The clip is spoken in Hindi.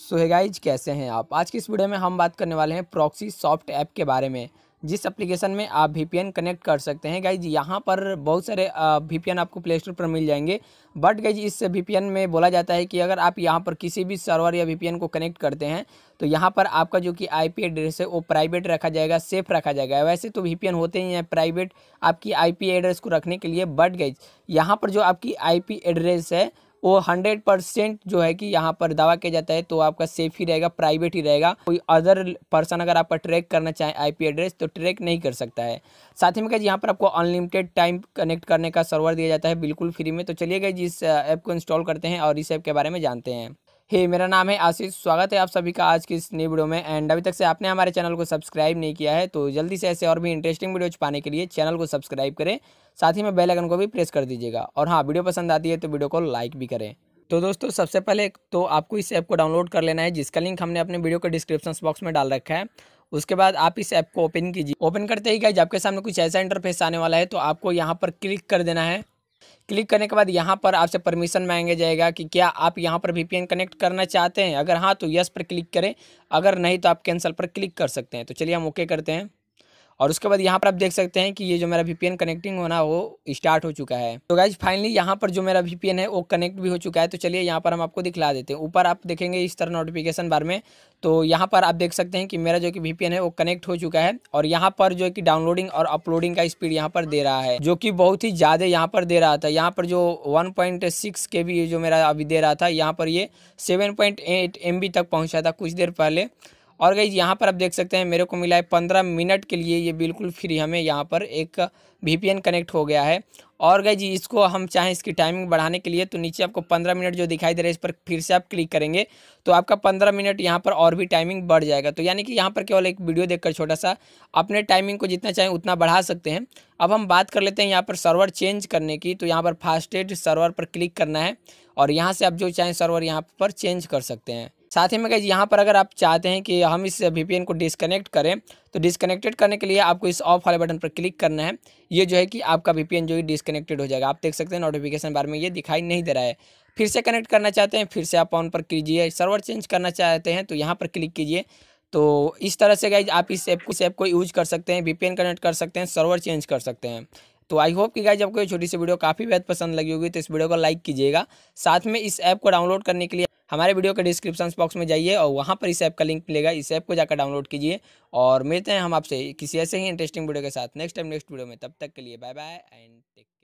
सोहेगाइज कैसे हैं आप आज की इस वीडियो में हम बात करने वाले हैं प्रॉक्सी सॉफ्ट ऐप के बारे में जिस एप्लीकेशन में आप वी कनेक्ट कर सकते हैं गाइज यहाँ पर बहुत सारे वी आपको प्ले स्टोर पर मिल जाएंगे बट गाइज इस वी में बोला जाता है कि अगर आप यहाँ पर किसी भी सर्वर या वी को कनेक्ट करते हैं तो यहाँ पर आपका जो कि आईपी एड्रेस है वो प्राइवेट रखा जाएगा सेफ रखा जाएगा वैसे तो वी होते ही हैं प्राइवेट आपकी पी एड्रेस को रखने के लिए बट गाइज यहाँ पर जो आपकी पी एड्रेस है वो हंड्रेड परसेंट जो है कि यहाँ पर दावा किया जाता है तो आपका सेफ ही रहेगा प्राइवेट ही रहेगा कोई अदर पर्सन अगर आपका ट्रैक करना चाहे आईपी एड्रेस तो ट्रैक नहीं कर सकता है साथ ही में यहाँ पर आपको अनलिमिटेड टाइम कनेक्ट करने का सर्वर दिया जाता है बिल्कुल फ्री में तो चलिए गए इस ऐप को इंस्टॉल करते हैं और इस ऐप के बारे में जानते हैं हे hey, मेरा नाम है आशीष स्वागत है आप सभी का आज की इस नई वीडियो में एंड अभी तक से आपने हमारे चैनल को सब्सक्राइब नहीं किया है तो जल्दी से ऐसे और भी इंटरेस्टिंग वीडियोज पाने के लिए चैनल को सब्सक्राइब करें साथ ही में बेल आइकन को भी प्रेस कर दीजिएगा और हाँ वीडियो पसंद आती है तो वीडियो को लाइक भी करें तो दोस्तों सबसे पहले तो आपको इस ऐप को डाउनलोड कर लेना है जिसका लिंक हमने अपने वीडियो के डिस्क्रिप्शन बॉक्स में डाल रखा है उसके बाद आप इस ऐप को ओपन कीजिए ओपन करते ही गाइज आपके सामने कुछ ऐसा इंटरफेस आने वाला है तो आपको यहाँ पर क्लिक कर देना है क्लिक करने के बाद यहाँ पर आपसे परमिशन मांगे जाएगा कि क्या आप यहाँ पर वी कनेक्ट करना चाहते हैं अगर हाँ तो यस पर क्लिक करें अगर नहीं तो आप कैंसिल पर क्लिक कर सकते हैं तो चलिए हम ओके करते हैं और उसके बाद यहाँ पर आप देख सकते हैं कि ये जो मेरा वीपीएन कनेक्टिंग होना वो स्टार्ट हो चुका है तो गाइज फाइनली यहाँ पर जो मेरा वीपीएन है वो कनेक्ट भी हो चुका है तो चलिए यहाँ पर हम आपको दिखला देते हैं ऊपर आप देखेंगे इस तरह नोटिफिकेशन बार में तो यहाँ पर आप देख सकते हैं कि मेरा जो कि वी है वो कनेक्ट हो चुका है और यहाँ पर जो कि डाउनलोडिंग और अपलोडिंग का स्पीड यहाँ पर दे रहा है जो कि बहुत ही ज़्यादा यहाँ पर दे रहा था यहाँ पर जो वन पॉइंट के भी जो मेरा अभी दे रहा था यहाँ पर ये 7.8 एमबी तक पहुँचा था कुछ देर पहले और गई यहाँ पर आप देख सकते हैं मेरे को मिला है पंद्रह मिनट के लिए ये बिल्कुल फ्री हमें यहाँ पर एक वी कनेक्ट हो गया है और गई जी इसको हम चाहें इसकी टाइमिंग बढ़ाने के लिए तो नीचे आपको पंद्रह मिनट जो दिखाई दे रहा है इस पर फिर से आप क्लिक करेंगे तो आपका पंद्रह मिनट यहाँ पर और भी टाइमिंग बढ़ जाएगा तो यानी कि यहाँ पर केवल एक वीडियो देखकर छोटा सा अपने टाइमिंग को जितना चाहें उतना बढ़ा सकते हैं अब हम बात कर लेते हैं यहाँ पर सर्वर चेंज करने की तो यहाँ पर फास्टेड सर्वर पर क्लिक करना है और यहाँ से आप जो चाहें सर्वर यहाँ पर चेंज कर सकते हैं साथ ही में गाइज यहाँ पर अगर आप चाहते हैं कि हम इस वी को डिसकनेक्ट करें तो डिसकनेक्टेड करने के लिए आपको इस ऑफ वाले बटन पर क्लिक करना है ये जो है कि आपका वी जो है डिसकनेक्टेड हो जाएगा आप देख सकते हैं नोटिफिकेशन बार में ये दिखाई नहीं दे रहा है फिर से कनेक्ट करना चाहते हैं फिर से आप ऑन पर कीजिए सर्वर चेंज करना चाहते हैं तो यहाँ पर क्लिक कीजिए तो इस तरह से गए आप इस ऐप को इस ऐप को यूज कर सकते हैं वीपीएन कनेक्ट कर सकते हैं सर्वर चेंज कर सकते हैं तो आई होप कि गाइज आपको ये छोटी सी वीडियो काफ़ी बेहद पसंद लगी होगी तो इस वीडियो को लाइक कीजिएगा साथ में इस ऐप को डाउनलोड करने के लिए हमारे वीडियो के डिस्क्रिप्शन बॉक्स में जाइए और वहाँ पर इस ऐप का लिंक मिलेगा इस ऐप को जाकर डाउनलोड कीजिए और मिलते हैं हम आपसे किसी ऐसे ही इंटरेस्टिंग वीडियो के साथ नेक्स्ट टाइम नेक्स्ट वीडियो में तब तक के लिए बाय बाय एंड टेक